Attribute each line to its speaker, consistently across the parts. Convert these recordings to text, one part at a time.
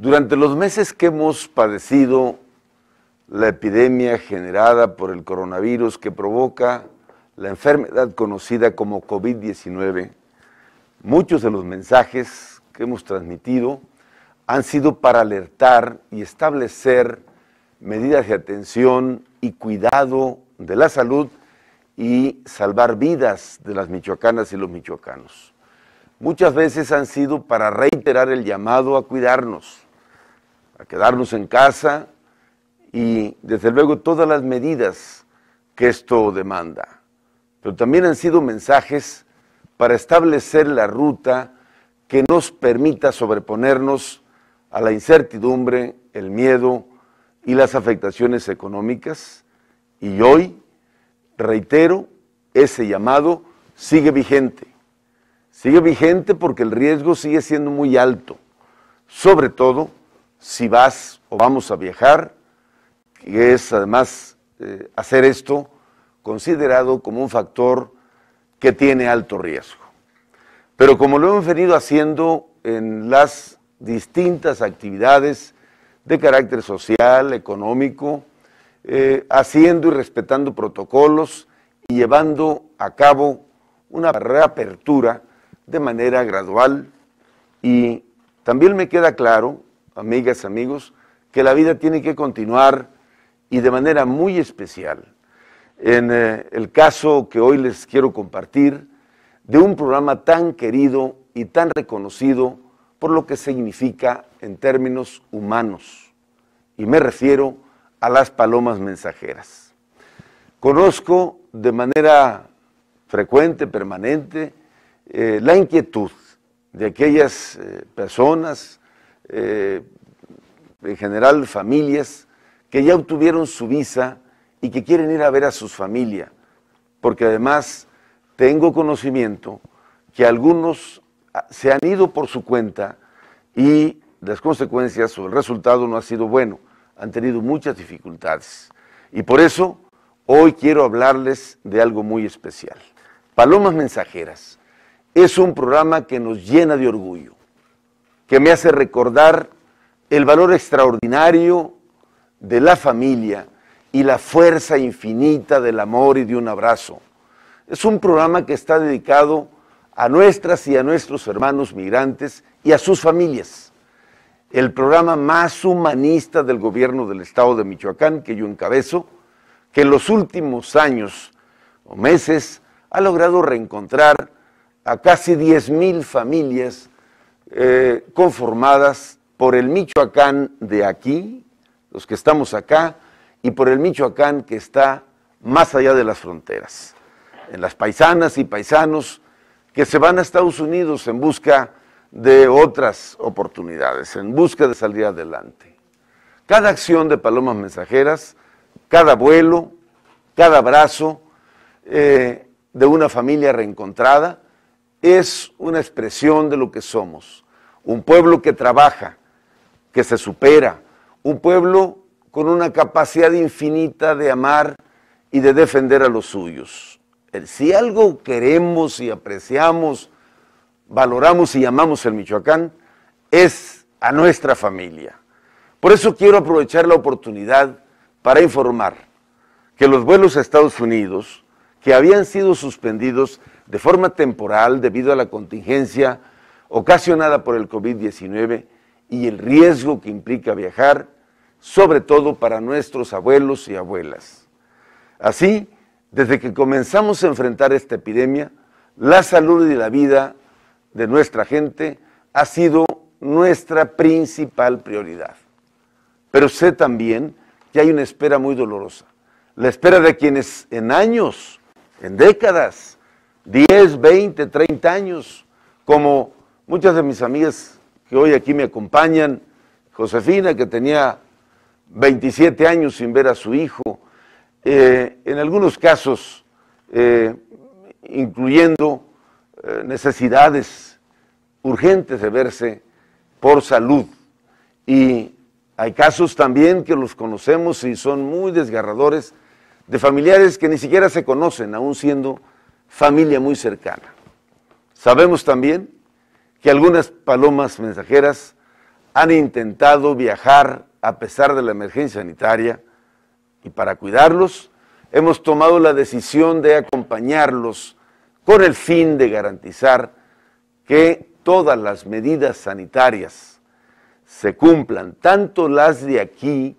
Speaker 1: Durante los meses que hemos padecido la epidemia generada por el coronavirus que provoca la enfermedad conocida como COVID-19, muchos de los mensajes que hemos transmitido han sido para alertar y establecer medidas de atención y cuidado de la salud y salvar vidas de las michoacanas y los michoacanos. Muchas veces han sido para reiterar el llamado a cuidarnos, a quedarnos en casa y desde luego todas las medidas que esto demanda. Pero también han sido mensajes para establecer la ruta que nos permita sobreponernos a la incertidumbre, el miedo y las afectaciones económicas. Y hoy, reitero, ese llamado sigue vigente. Sigue vigente porque el riesgo sigue siendo muy alto, sobre todo si vas o vamos a viajar, que es además eh, hacer esto considerado como un factor que tiene alto riesgo. Pero como lo hemos venido haciendo en las distintas actividades de carácter social, económico, eh, haciendo y respetando protocolos y llevando a cabo una reapertura de manera gradual y también me queda claro amigas, amigos, que la vida tiene que continuar y de manera muy especial. En eh, el caso que hoy les quiero compartir, de un programa tan querido y tan reconocido por lo que significa en términos humanos. Y me refiero a las palomas mensajeras. Conozco de manera frecuente, permanente, eh, la inquietud de aquellas eh, personas eh, en general familias que ya obtuvieron su visa y que quieren ir a ver a sus familias, porque además tengo conocimiento que algunos ah, se han ido por su cuenta y las consecuencias o el resultado no ha sido bueno, han tenido muchas dificultades. Y por eso hoy quiero hablarles de algo muy especial. Palomas Mensajeras es un programa que nos llena de orgullo que me hace recordar el valor extraordinario de la familia y la fuerza infinita del amor y de un abrazo. Es un programa que está dedicado a nuestras y a nuestros hermanos migrantes y a sus familias. El programa más humanista del gobierno del estado de Michoacán, que yo encabezo, que en los últimos años o meses ha logrado reencontrar a casi 10.000 familias eh, conformadas por el Michoacán de aquí, los que estamos acá, y por el Michoacán que está más allá de las fronteras, en las paisanas y paisanos que se van a Estados Unidos en busca de otras oportunidades, en busca de salir adelante. Cada acción de palomas mensajeras, cada vuelo, cada abrazo eh, de una familia reencontrada, es una expresión de lo que somos. Un pueblo que trabaja, que se supera, un pueblo con una capacidad infinita de amar y de defender a los suyos. Si algo queremos y apreciamos, valoramos y amamos el Michoacán, es a nuestra familia. Por eso quiero aprovechar la oportunidad para informar que los vuelos a Estados Unidos, que habían sido suspendidos, de forma temporal debido a la contingencia ocasionada por el COVID-19 y el riesgo que implica viajar, sobre todo para nuestros abuelos y abuelas. Así, desde que comenzamos a enfrentar esta epidemia, la salud y la vida de nuestra gente ha sido nuestra principal prioridad. Pero sé también que hay una espera muy dolorosa, la espera de quienes en años, en décadas, 10, 20, 30 años, como muchas de mis amigas que hoy aquí me acompañan, Josefina, que tenía 27 años sin ver a su hijo, eh, en algunos casos, eh, incluyendo eh, necesidades urgentes de verse por salud. Y hay casos también que los conocemos y son muy desgarradores de familiares que ni siquiera se conocen, aún siendo familia muy cercana. Sabemos también que algunas palomas mensajeras han intentado viajar a pesar de la emergencia sanitaria y para cuidarlos hemos tomado la decisión de acompañarlos con el fin de garantizar que todas las medidas sanitarias se cumplan, tanto las de aquí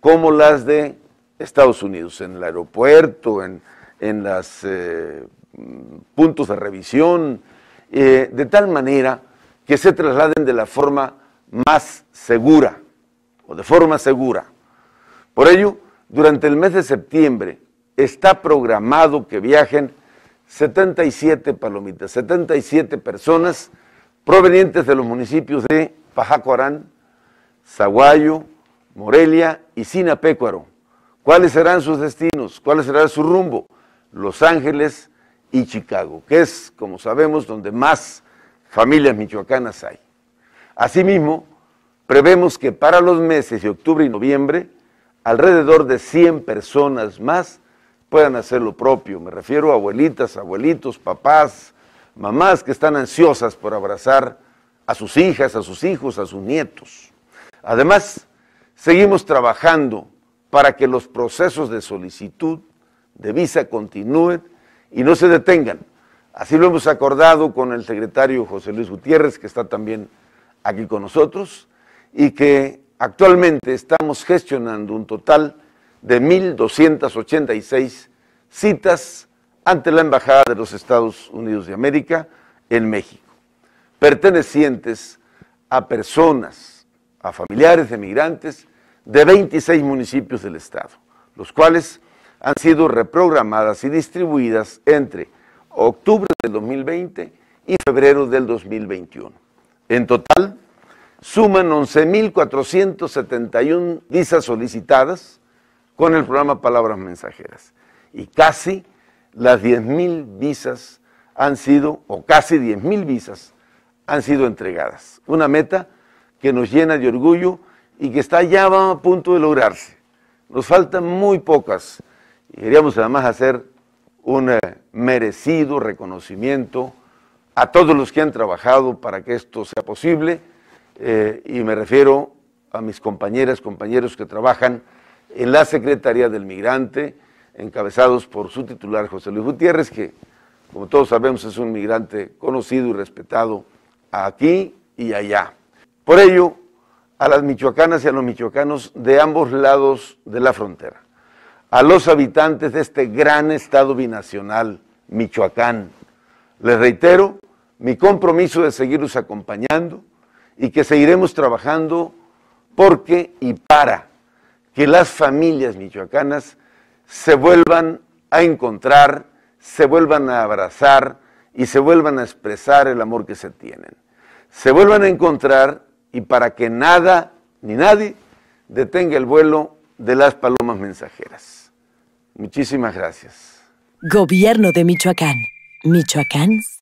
Speaker 1: como las de Estados Unidos, en el aeropuerto, en en los eh, puntos de revisión, eh, de tal manera que se trasladen de la forma más segura o de forma segura. Por ello, durante el mes de septiembre está programado que viajen 77 palomitas, 77 personas provenientes de los municipios de Pajacuarán, Zaguayo, Morelia y Sinapecuaro. ¿Cuáles serán sus destinos? ¿Cuál será su rumbo? Los Ángeles y Chicago, que es, como sabemos, donde más familias michoacanas hay. Asimismo, prevemos que para los meses de octubre y noviembre, alrededor de 100 personas más puedan hacer lo propio. Me refiero a abuelitas, abuelitos, papás, mamás que están ansiosas por abrazar a sus hijas, a sus hijos, a sus nietos. Además, seguimos trabajando para que los procesos de solicitud de visa continúen y no se detengan. Así lo hemos acordado con el secretario José Luis Gutiérrez, que está también aquí con nosotros, y que actualmente estamos gestionando un total de 1.286 citas ante la Embajada de los Estados Unidos de América en México, pertenecientes a personas, a familiares de migrantes de 26 municipios del Estado, los cuales han sido reprogramadas y distribuidas entre octubre del 2020 y febrero del 2021. En total, suman 11.471 visas solicitadas con el programa Palabras Mensajeras y casi las 10.000 visas han sido, o casi 10.000 visas han sido entregadas. Una meta que nos llena de orgullo y que está ya a punto de lograrse. Nos faltan muy pocas y queríamos además hacer un eh, merecido reconocimiento a todos los que han trabajado para que esto sea posible, eh, y me refiero a mis compañeras, compañeros que trabajan en la Secretaría del Migrante, encabezados por su titular José Luis Gutiérrez, que como todos sabemos es un migrante conocido y respetado aquí y allá. Por ello, a las michoacanas y a los michoacanos de ambos lados de la frontera a los habitantes de este gran estado binacional, Michoacán. Les reitero mi compromiso de seguirlos acompañando y que seguiremos trabajando porque y para que las familias michoacanas se vuelvan a encontrar, se vuelvan a abrazar y se vuelvan a expresar el amor que se tienen. Se vuelvan a encontrar y para que nada ni nadie detenga el vuelo de las palomas mensajeras. Muchísimas gracias. Gobierno de Michoacán. Michoacán